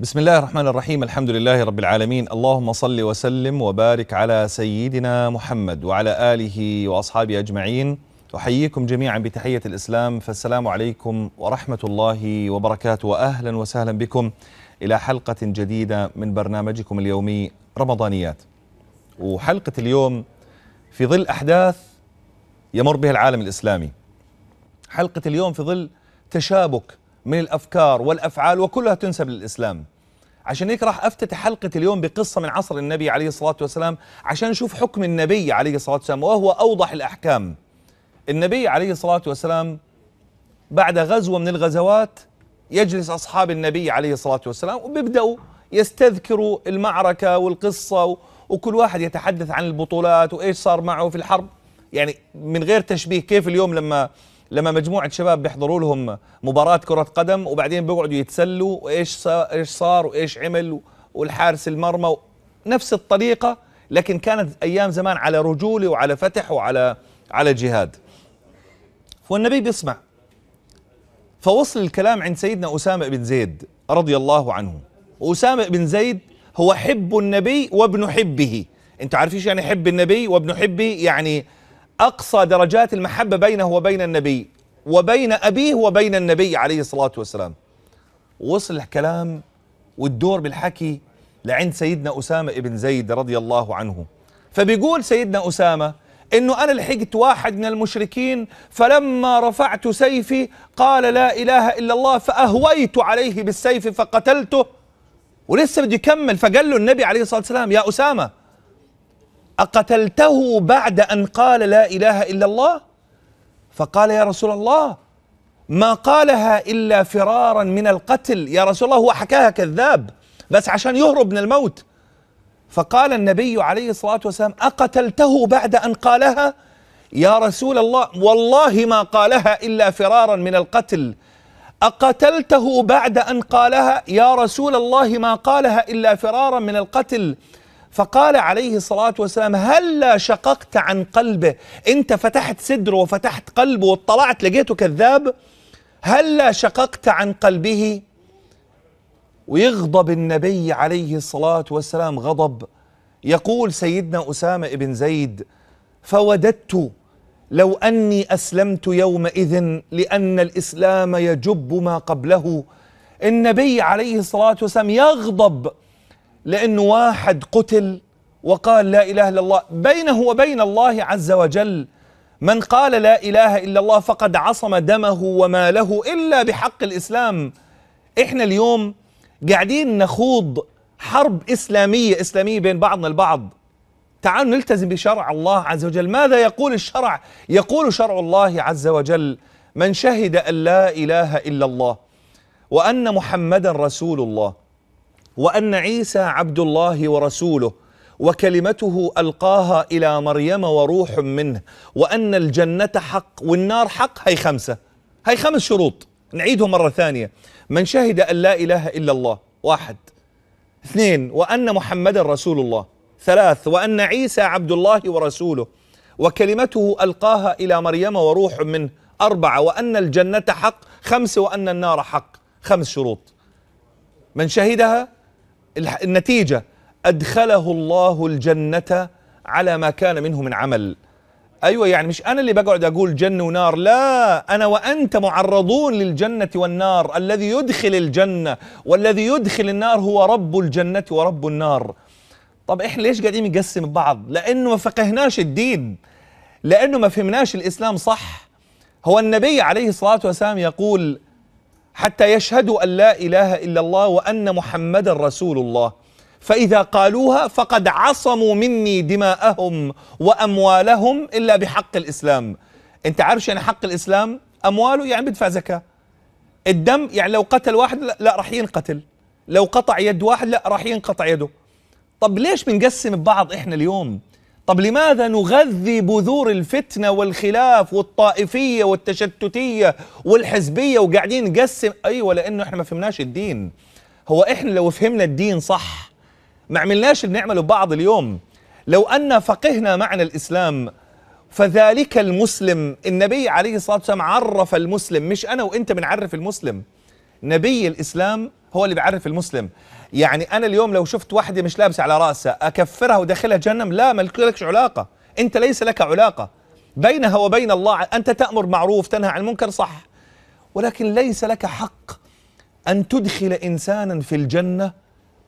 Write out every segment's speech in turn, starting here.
بسم الله الرحمن الرحيم الحمد لله رب العالمين اللهم صل وسلم وبارك على سيدنا محمد وعلى آله وأصحابه أجمعين أحييكم جميعا بتحية الإسلام فالسلام عليكم ورحمة الله وبركاته وأهلا وسهلا بكم إلى حلقة جديدة من برنامجكم اليومي رمضانيات وحلقة اليوم في ظل أحداث يمر بها العالم الإسلامي حلقة اليوم في ظل تشابك من الأفكار والأفعال وكلها تنسب للإسلام عشان هيك راح افتتح حلقة اليوم بقصة من عصر النبي عليه الصلاة والسلام عشان نشوف حكم النبي عليه الصلاة والسلام وهو أوضح الأحكام النبي عليه الصلاة والسلام بعد غزوة من الغزوات يجلس أصحاب النبي عليه الصلاة والسلام وبيبدأوا يستذكروا المعركة والقصة وكل واحد يتحدث عن البطولات وإيش صار معه في الحرب يعني من غير تشبيه كيف اليوم لما لما مجموعه شباب بيحضروا لهم مباراه كره قدم وبعدين بيقعدوا يتسلوا وايش ايش صار وايش عمل والحارس المرمى نفس الطريقه لكن كانت ايام زمان على رجوله وعلى فتح وعلى على جهاد والنبي بيسمع فوصل الكلام عند سيدنا أسامة بن زيد رضي الله عنه وأسامة بن زيد هو حب النبي وابن حبه انتوا عارفين يعني حب النبي وابن حبه يعني أقصى درجات المحبة بينه وبين النبي وبين أبيه وبين النبي عليه الصلاة والسلام وصل الكلام والدور بالحكي لعند سيدنا أسامة ابن زيد رضي الله عنه فبيقول سيدنا أسامة انه انا لحقت واحد من المشركين فلما رفعت سيفي قال لا اله الا الله فاهويت عليه بالسيف فقتلته ولسه بده يكمل فقال له النبي عليه الصلاه والسلام يا اسامه اقتلته بعد ان قال لا اله الا الله فقال يا رسول الله ما قالها الا فرارا من القتل يا رسول الله هو حكاها كذاب بس عشان يهرب من الموت فقال النبي عليه الصلاه والسلام اقتلته بعد ان قالها يا رسول الله والله ما قالها الا فرارا من القتل اقتلته بعد ان قالها يا رسول الله ما قالها الا فرارا من القتل فقال عليه الصلاة والسلام هلا شققت عن قلبه أنت فتحت صدره وفتحت قلبه واطلعت لقيته كذاب هلا شققت عن قلبه ويغضب النبي عليه الصلاة والسلام غضب يقول سيدنا أسامة بن زيد فوددت لو أني أسلمت يومئذ لأن الإسلام يجب ما قبله النبي عليه الصلاة والسلام يغضب لأنه واحد قتل وقال لا إله إلا الله بينه وبين الله عز وجل من قال لا إله إلا الله فقد عصم دمه وماله إلا بحق الإسلام إحنا اليوم قاعدين نخوض حرب إسلامية إسلامية بين بعضنا البعض تعالوا نلتزم بشرع الله عز وجل ماذا يقول الشرع يقول شرع الله عز وجل من شهد أن لا إله إلا الله وأن محمدا رسول الله وان عيسى عبد الله ورسوله وكلمته القاها الى مريم وروح منه وان الجنه حق والنار حق هي خمسه هي خمس شروط نعيدهم مره ثانيه من شهد ان لا اله الا الله واحد اثنين وان محمدا رسول الله ثلاث وان عيسى عبد الله ورسوله وكلمته القاها الى مريم وروح منه اربعه وان الجنه حق خمسه وان النار حق خمس شروط من شهدها النتيجة أدخله الله الجنة على ما كان منه من عمل أيوة يعني مش أنا اللي بقعد أقول جنة ونار لا أنا وأنت معرضون للجنة والنار الذي يدخل الجنة والذي يدخل النار هو رب الجنة ورب النار طب إحنا ليش قاعدين نقسم بعض لأنه ما فقهناش الدين لأنه ما فهمناش الإسلام صح هو النبي عليه الصلاة والسلام يقول حتى يشهدوا أن لا إله إلا الله وأن محمدا رسول الله فإذا قالوها فقد عصموا مني دماءهم وأموالهم إلا بحق الإسلام أنت عارف يعني حق الإسلام أمواله يعني بدفع زكاة الدم يعني لو قتل واحد لا, لا راح ينقتل لو قطع يد واحد لا راح ينقطع يده طب ليش بنقسم ببعض إحنا اليوم طب لماذا نغذي بذور الفتنة والخلاف والطائفية والتشتتية والحزبية وقاعدين نقسم أيوة لأنه إحنا ما فهمناش الدين هو إحنا لو فهمنا الدين صح ما عملناش اللي نعمله بعض اليوم لو أن فقهنا معنى الإسلام فذلك المسلم النبي عليه الصلاة والسلام عرف المسلم مش أنا وإنت بنعرف المسلم نبي الإسلام هو اللي بيعرف المسلم يعني أنا اليوم لو شفت واحدة مش لابسة على رأسها أكفرها وداخلها جهنم لا ما لكش علاقة أنت ليس لك علاقة بينها وبين الله أنت تأمر معروف تنهى عن المنكر صح ولكن ليس لك حق أن تدخل إنسانا في الجنة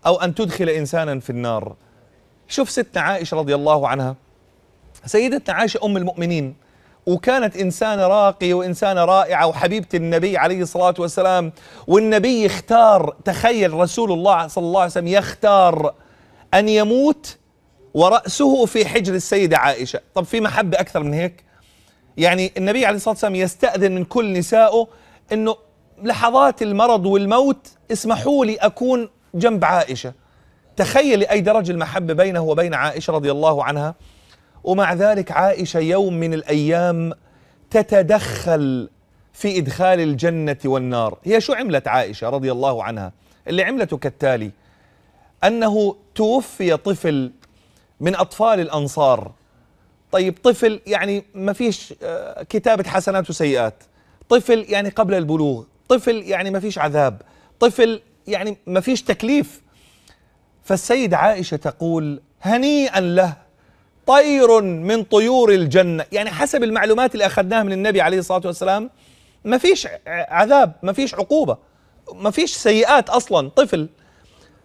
أو أن تدخل إنسانا في النار شوف ستنا عائشة رضي الله عنها سيدتنا عائشة أم المؤمنين وكانت إنسانة راقية وإنسانة رائعة وحبيبة النبي عليه الصلاة والسلام والنبي اختار تخيل رسول الله صلى الله عليه وسلم يختار أن يموت ورأسه في حجر السيدة عائشة طب في محبة أكثر من هيك يعني النبي عليه الصلاة والسلام يستأذن من كل نسائه أنه لحظات المرض والموت اسمحوا لي أكون جنب عائشة تخيل أي درجة المحبة بينه وبين عائشة رضي الله عنها ومع ذلك عائشه يوم من الايام تتدخل في ادخال الجنه والنار هي شو عملت عائشه رضي الله عنها اللي عملته كالتالي انه توفي طفل من اطفال الانصار طيب طفل يعني ما فيش آه، كتابه حسنات وسيئات طفل يعني قبل البلوغ طفل يعني ما فيش عذاب طفل يعني ما فيش تكليف فالسيد عائشه تقول هنيئا له طير من طيور الجنة يعني حسب المعلومات اللي أخذناها من النبي عليه الصلاة والسلام ما فيش عذاب ما فيش عقوبة ما فيش سيئات أصلا طفل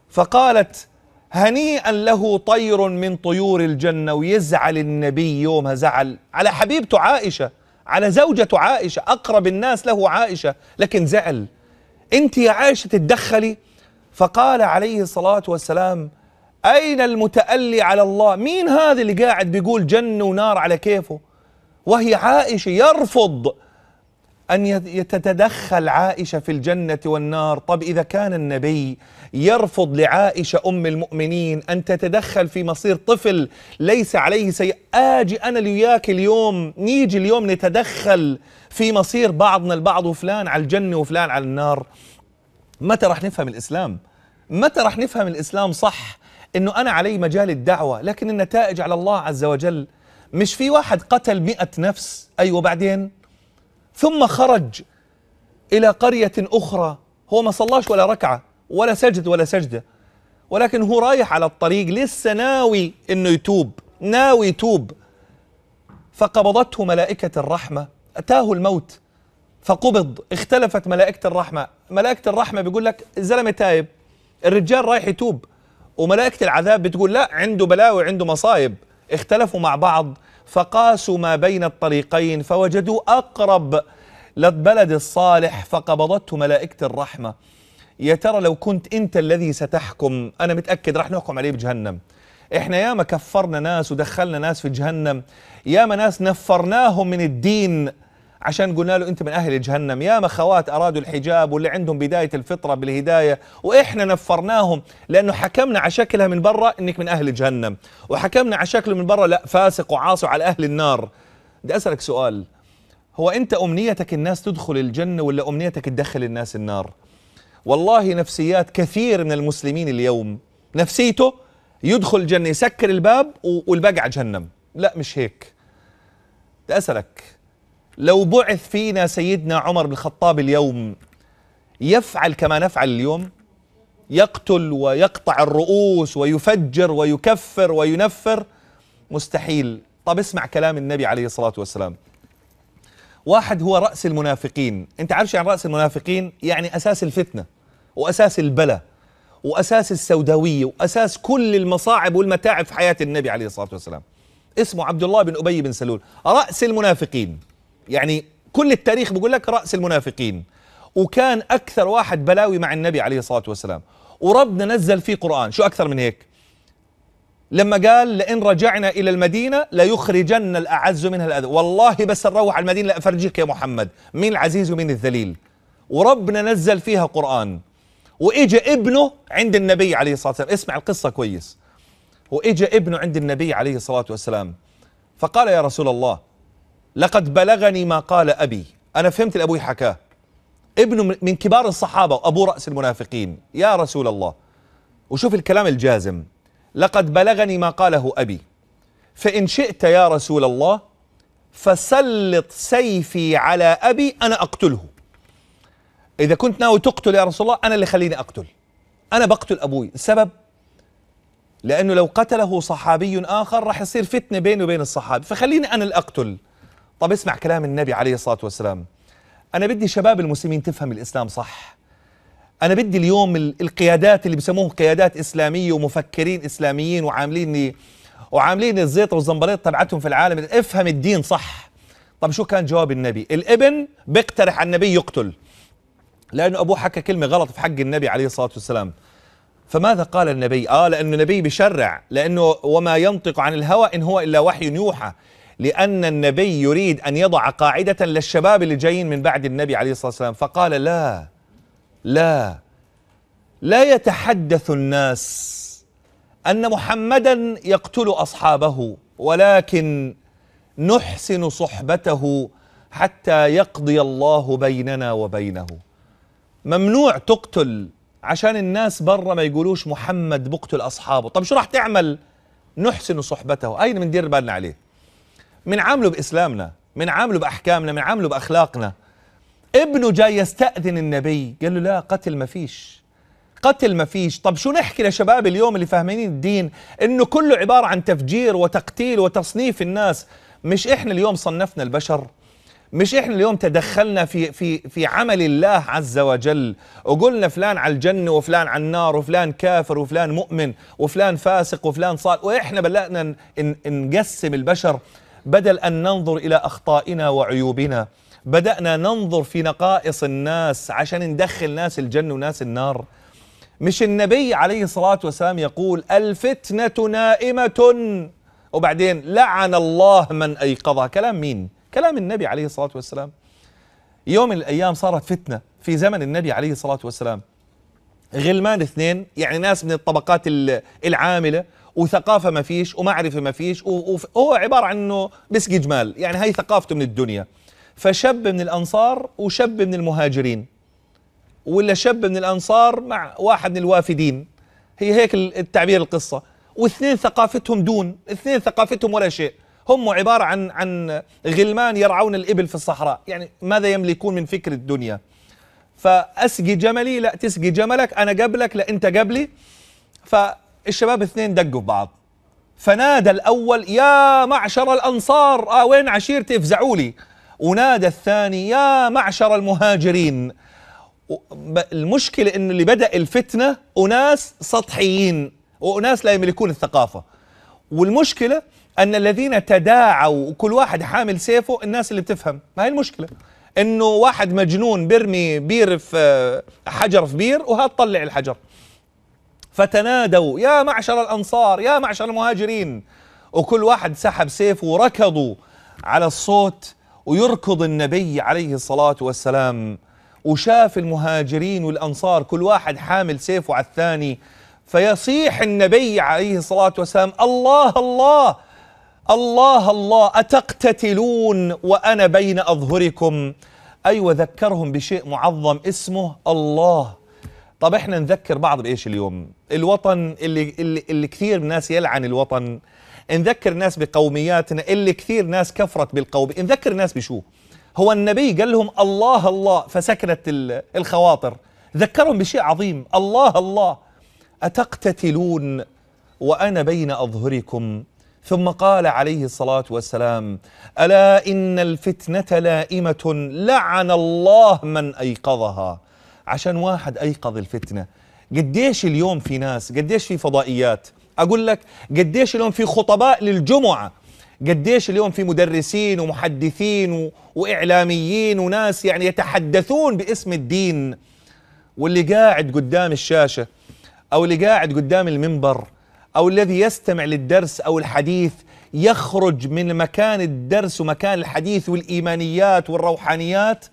فقالت هنيئا له طير من طيور الجنة ويزعل النبي يومها زعل على حبيبته عائشة على زوجة عائشة أقرب الناس له عائشة لكن زعل أنت يا عائشة تتدخلي فقال عليه الصلاة والسلام أين المتألي على الله مين هذا اللي قاعد بيقول جنة ونار على كيفه وهي عائشة يرفض أن تتدخل عائشة في الجنة والنار طب إذا كان النبي يرفض لعائشة أم المؤمنين أن تتدخل في مصير طفل ليس عليه سيء آجي أنا لياك اليوم نيجي اليوم نتدخل في مصير بعضنا البعض وفلان على الجنة وفلان على النار متى راح نفهم الإسلام متى راح نفهم الإسلام صح أنه أنا علي مجال الدعوة لكن النتائج على الله عز وجل مش في واحد قتل مئة نفس أيوة بعدين ثم خرج إلى قرية أخرى هو ما صلاش ولا ركعة ولا سجد ولا سجدة ولكن هو رايح على الطريق لسه ناوي أنه يتوب ناوي يتوب فقبضته ملائكة الرحمة أتاه الموت فقبض اختلفت ملائكة الرحمة ملائكة الرحمة بيقول لك الزلمة تايب الرجال رايح يتوب وملائكة العذاب بتقول لا عنده بلاوي عنده مصايب اختلفوا مع بعض فقاسوا ما بين الطريقين فوجدوا أقرب للبلد الصالح فقبضته ملائكة الرحمة يا ترى لو كنت أنت الذي ستحكم أنا متأكد راح نحكم عليه بجهنم احنا ياما كفرنا ناس ودخلنا ناس في جهنم ياما ناس نفرناهم من الدين عشان قلنا له انت من اهل جهنم يا مخوات ارادوا الحجاب واللي عندهم بدايه الفطره بالهدايه واحنا نفرناهم لانه حكمنا على شكلها من برا انك من اهل جهنم وحكمنا على شكله من برا لا فاسق وعاصي على اهل النار بدي اسالك سؤال هو انت امنيتك الناس تدخل الجنه ولا امنيتك تدخل الناس النار والله نفسيات كثير من المسلمين اليوم نفسيته يدخل الجنه يسكر الباب والباقي على جهنم لا مش هيك بدي اسالك لو بعث فينا سيدنا عمر بن الخطاب اليوم يفعل كما نفعل اليوم يقتل ويقطع الرؤوس ويفجر ويكفر وينفر مستحيل طب اسمع كلام النبي عليه الصلاة والسلام واحد هو رأس المنافقين انت عارف يعني رأس المنافقين يعني أساس الفتنة وأساس البلا وأساس السوداوية وأساس كل المصاعب والمتاعب في حياة النبي عليه الصلاة والسلام اسمه عبد الله بن أبي بن سلول رأس المنافقين يعني كل التاريخ بيقول لك رأس المنافقين وكان أكثر واحد بلاوي مع النبي عليه الصلاة والسلام وربنا نزل فيه قرآن شو أكثر من هيك لما قال لئن رجعنا إلى المدينة ليخرجن الأعز منها الأذى والله بس نروح على المدينة لأفرجيك يا محمد مين العزيز ومين الذليل وربنا نزل فيها قرآن وإجى ابنه عند النبي عليه الصلاة والسلام اسمع القصة كويس وإجى ابنه عند النبي عليه الصلاة والسلام فقال يا رسول الله لقد بلغني ما قال أبي أنا فهمت الأبوي حكاه ابنه من كبار الصحابة وأبو رأس المنافقين يا رسول الله وشوف الكلام الجازم لقد بلغني ما قاله أبي فإن شئت يا رسول الله فسلط سيفي على أبي أنا أقتله إذا كنت ناوي تقتل يا رسول الله أنا اللي خليني أقتل أنا بقتل أبوي السبب لأنه لو قتله صحابي آخر راح يصير فتنة بينه وبين الصحابي فخليني أنا اللي أقتل طب اسمع كلام النبي عليه الصلاة والسلام أنا بدي شباب المسلمين تفهم الإسلام صح أنا بدي اليوم القيادات اللي بسموهم قيادات إسلامية ومفكرين إسلاميين وعاملين وعاملين الزيط والزنبليط تبعتهم في العالم افهم الدين صح طب شو كان جواب النبي الابن بيقترح على النبي يقتل لأنه أبوه حكى كلمة غلط في حق النبي عليه الصلاة والسلام فماذا قال النبي آه لأنه النبي بشرع لأنه وما ينطق عن الهوى إن هو إلا وحي يوحى لأن النبي يريد أن يضع قاعدة للشباب اللي جايين من بعد النبي عليه الصلاة والسلام فقال لا لا لا يتحدث الناس أن محمدا يقتل أصحابه ولكن نحسن صحبته حتى يقضي الله بيننا وبينه ممنوع تقتل عشان الناس برا ما يقولوش محمد بقتل أصحابه طب شو راح تعمل نحسن صحبته أين بندير بالنا عليه من عامله بإسلامنا من عامله بأحكامنا من عامله بأخلاقنا ابنه جاي يستأذن النبي قال له لا قتل ما فيش قتل ما فيش طب شو نحكي لشباب اليوم اللي فاهمين الدين انه كله عبارة عن تفجير وتقتيل وتصنيف الناس مش احنا اليوم صنفنا البشر مش احنا اليوم تدخلنا في في في عمل الله عز وجل وقلنا فلان على الجنه وفلان على النار وفلان كافر وفلان مؤمن وفلان فاسق وفلان صالح واحنا بدأنا نقسم البشر بدل أن ننظر إلى أخطائنا وعيوبنا بدأنا ننظر في نقائص الناس عشان ندخل ناس الجنة وناس النار مش النبي عليه الصلاة والسلام يقول الفتنة نائمة وبعدين لعن الله من أيقظها كلام مين؟ كلام النبي عليه الصلاة والسلام يوم من الأيام صارت فتنة في زمن النبي عليه الصلاة والسلام غلمان اثنين يعني ناس من الطبقات العاملة وثقافه ما فيش ومعرفه ما فيش وهو عباره عن انه بس جمال يعني هي ثقافته من الدنيا فشب من الانصار وشب من المهاجرين ولا شب من الانصار مع واحد من الوافدين هي هيك التعبير القصه واثنين ثقافتهم دون اثنين ثقافتهم ولا شيء هم عباره عن عن غلمان يرعون الابل في الصحراء يعني ماذا يملكون من فكر الدنيا فاسقي جملي لا تسقي جملك انا قبلك لا انت قبلي ف الشباب اثنين دقوا في بعض فنادى الأول يا معشر الأنصار آه وين عشيرتي افزعوا لي ونادى الثاني يا معشر المهاجرين المشكلة انه اللي بدأ الفتنة أناس سطحيين وأناس لا يملكون الثقافة والمشكلة أن الذين تداعوا وكل واحد حامل سيفه الناس اللي بتفهم ما هي المشكلة أنه واحد مجنون برمي بير في آه، حجر في بير وهذا طلع الحجر فتنادوا يا معشر الأنصار يا معشر المهاجرين وكل واحد سحب سيفه وركضوا على الصوت ويركض النبي عليه الصلاة والسلام وشاف المهاجرين والأنصار كل واحد حامل سيفه على الثاني فيصيح النبي عليه الصلاة والسلام الله الله الله الله أتقتتلون وأنا بين أظهركم أيوة ذكرهم بشيء معظم اسمه الله طب احنا نذكر بعض بايش اليوم الوطن اللي اللي, اللي كثير ناس يلعن الوطن نذكر الناس بقومياتنا اللي كثير ناس كفرت بالقوم نذكر الناس بشو هو النبي قال لهم الله الله فسكنت الخواطر ذكرهم بشيء عظيم الله الله أتقتتلون وأنا بين أظهركم ثم قال عليه الصلاة والسلام ألا إن الفتنة لائمة لعن الله من أيقظها عشان واحد أيقظ الفتنة قديش اليوم في ناس قديش في فضائيات أقول لك قديش اليوم في خطباء للجمعة قديش اليوم في مدرسين ومحدثين و... وإعلاميين وناس يعني يتحدثون باسم الدين واللي قاعد قدام الشاشة أو اللي قاعد قدام المنبر أو الذي يستمع للدرس أو الحديث يخرج من مكان الدرس ومكان الحديث والإيمانيات والروحانيات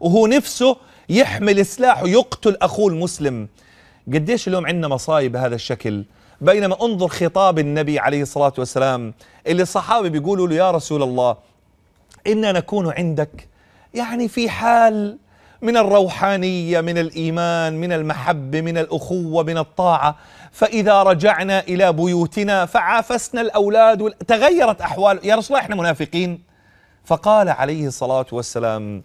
وهو نفسه يحمل سلاحه يقتل أخوه المسلم قديش اليوم عندنا مصايب بهذا الشكل بينما انظر خطاب النبي عليه الصلاة والسلام اللي الصحابة بيقولوا له يا رسول الله إنا نكون عندك يعني في حال من الروحانية من الإيمان من المحبة من الأخوة من الطاعة فإذا رجعنا إلى بيوتنا فعافسنا الأولاد تغيرت أحوال يا رسول الله إحنا منافقين فقال عليه الصلاة والسلام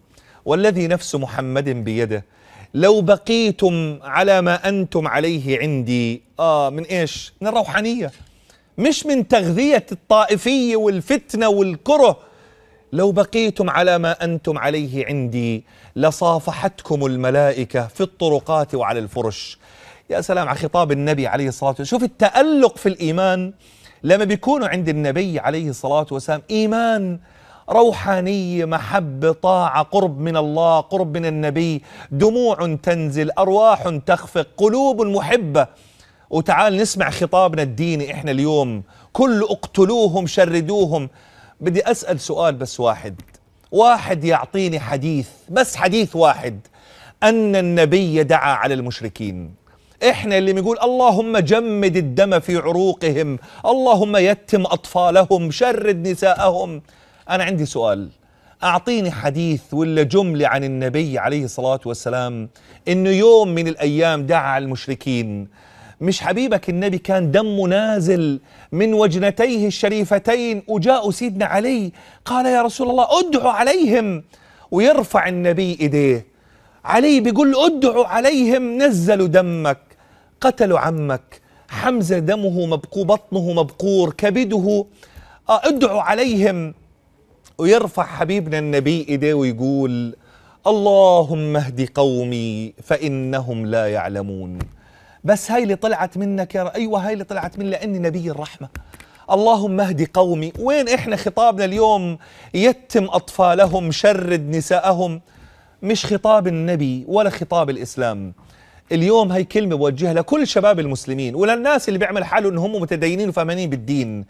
والذي نفس محمد بيده لو بقيتم على ما أنتم عليه عندي آه من إيش؟ من الروحانية مش من تغذية الطائفية والفتنة والكره لو بقيتم على ما أنتم عليه عندي لصافحتكم الملائكة في الطرقات وعلى الفرش يا سلام على خطاب النبي عليه الصلاة والسلام شوف التألق في الإيمان لما بيكونوا عند النبي عليه الصلاة والسلام إيمان روحانية محبة طاعة قرب من الله قرب من النبي دموع تنزل أرواح تخفق قلوب محبة وتعال نسمع خطابنا الديني إحنا اليوم كل اقتلوهم شردوهم بدي أسأل سؤال بس واحد واحد يعطيني حديث بس حديث واحد أن النبي دعا على المشركين احنا اللي بنقول اللهم جمد الدم في عروقهم اللهم يتم اطفالهم شرد نساءهم أنا عندي سؤال أعطيني حديث ولا جملة عن النبي عليه الصلاة والسلام إنه يوم من الأيام دعا المشركين مش حبيبك النبي كان دم نازل من وجنتيه الشريفتين وجاء سيدنا علي قال يا رسول الله ادعوا عليهم ويرفع النبي إيديه علي بيقول ادعوا عليهم نزلوا دمك قتلوا عمك حمزة دمه مبقو بطنه مبقور كبده آه، ادعوا عليهم ويرفع حبيبنا النبي ايديه ويقول اللهم اهد قومي فانهم لا يعلمون بس هاي اللي طلعت منك يا ايوه هاي اللي طلعت مني لاني نبي الرحمه اللهم اهد قومي وين احنا خطابنا اليوم يتم اطفالهم شرد نساءهم مش خطاب النبي ولا خطاب الاسلام اليوم هاي كلمه بوجهها لكل شباب المسلمين وللناس اللي بيعمل حاله انهم متدينين وفاهمين بالدين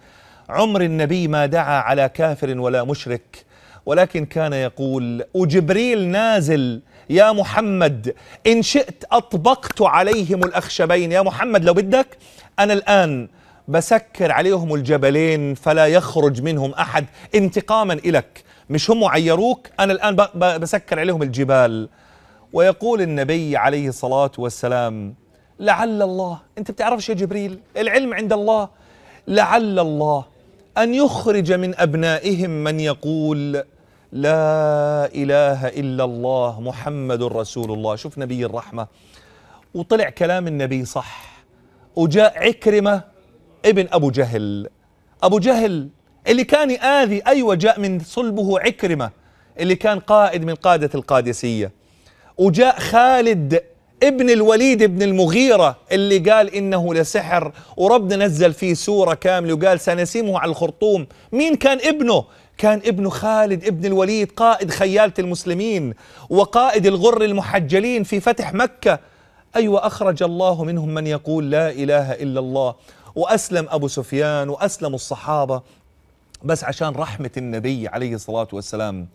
عمر النبي ما دعا على كافر ولا مشرك ولكن كان يقول وجبريل نازل يا محمد إن شئت أطبقت عليهم الأخشبين يا محمد لو بدك أنا الآن بسكر عليهم الجبلين فلا يخرج منهم أحد انتقاما إلك مش هم عيروك أنا الآن بسكر عليهم الجبال ويقول النبي عليه الصلاة والسلام لعل الله أنت بتعرفش يا جبريل العلم عند الله لعل الله أن يخرج من أبنائهم من يقول لا إله إلا الله محمد رسول الله شوف نبي الرحمة وطلع كلام النبي صح وجاء عكرمة ابن أبو جهل أبو جهل اللي كان يآذي أيوة جاء من صلبه عكرمة اللي كان قائد من قادة القادسية وجاء خالد ابن الوليد بن المغيرة اللي قال إنه لسحر وربنا نزل فيه سورة كاملة وقال سنسيمه على الخرطوم مين كان ابنه؟ كان ابن خالد ابن الوليد قائد خيالة المسلمين وقائد الغر المحجلين في فتح مكة أيوة أخرج الله منهم من يقول لا إله إلا الله وأسلم أبو سفيان وأسلم الصحابة بس عشان رحمة النبي عليه الصلاة والسلام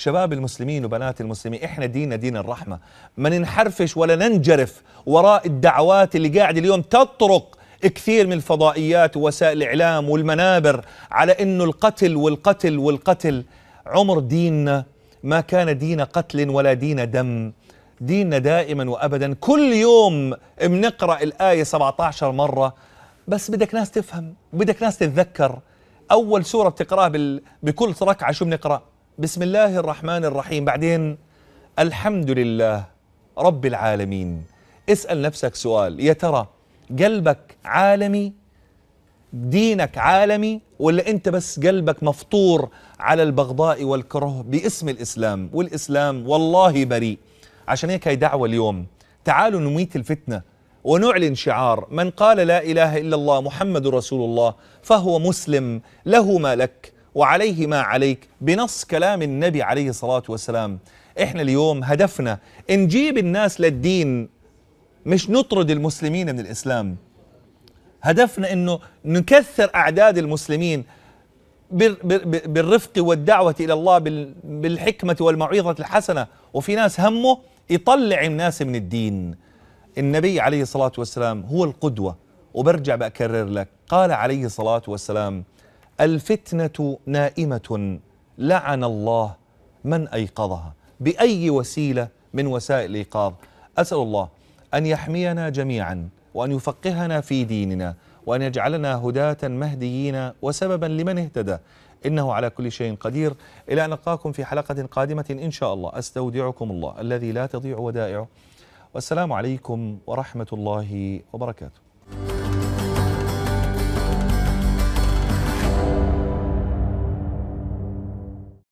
شباب المسلمين وبنات المسلمين احنا ديننا دين الرحمه ما ننحرفش ولا ننجرف وراء الدعوات اللي قاعد اليوم تطرق كثير من الفضائيات ووسائل الاعلام والمنابر على انه القتل والقتل والقتل عمر ديننا ما كان دين قتل ولا دين دم ديننا دائما وابدا كل يوم بنقرا الايه 17 مره بس بدك ناس تفهم بدك ناس تتذكر اول سوره بتقراها بكل ركعه شو بنقرا بسم الله الرحمن الرحيم بعدين الحمد لله رب العالمين اسأل نفسك سؤال يا ترى قلبك عالمي دينك عالمي ولا انت بس قلبك مفطور على البغضاء والكره باسم الاسلام والاسلام والله بريء عشان هيك هي دعوه اليوم تعالوا نميت الفتنه ونعلن شعار من قال لا اله الا الله محمد رسول الله فهو مسلم له ما لك وعليه ما عليك بنص كلام النبي عليه الصلاة والسلام احنا اليوم هدفنا نجيب الناس للدين مش نطرد المسلمين من الإسلام هدفنا انه نكثر اعداد المسلمين بالرفق والدعوة إلى الله بالحكمة والموعظة الحسنة وفي ناس همه يطلع الناس من الدين النبي عليه الصلاة والسلام هو القدوة وبرجع بأكرر لك قال عليه الصلاة والسلام الفتنة نائمة لعن الله من أيقظها بأي وسيلة من وسائل الإيقاظ أسأل الله أن يحمينا جميعا وأن يفقهنا في ديننا وأن يجعلنا هداة مهديين وسببا لمن اهتدى إنه على كل شيء قدير إلى أن نلقاكم في حلقة قادمة إن شاء الله أستودعكم الله الذي لا تضيع ودائعه والسلام عليكم ورحمة الله وبركاته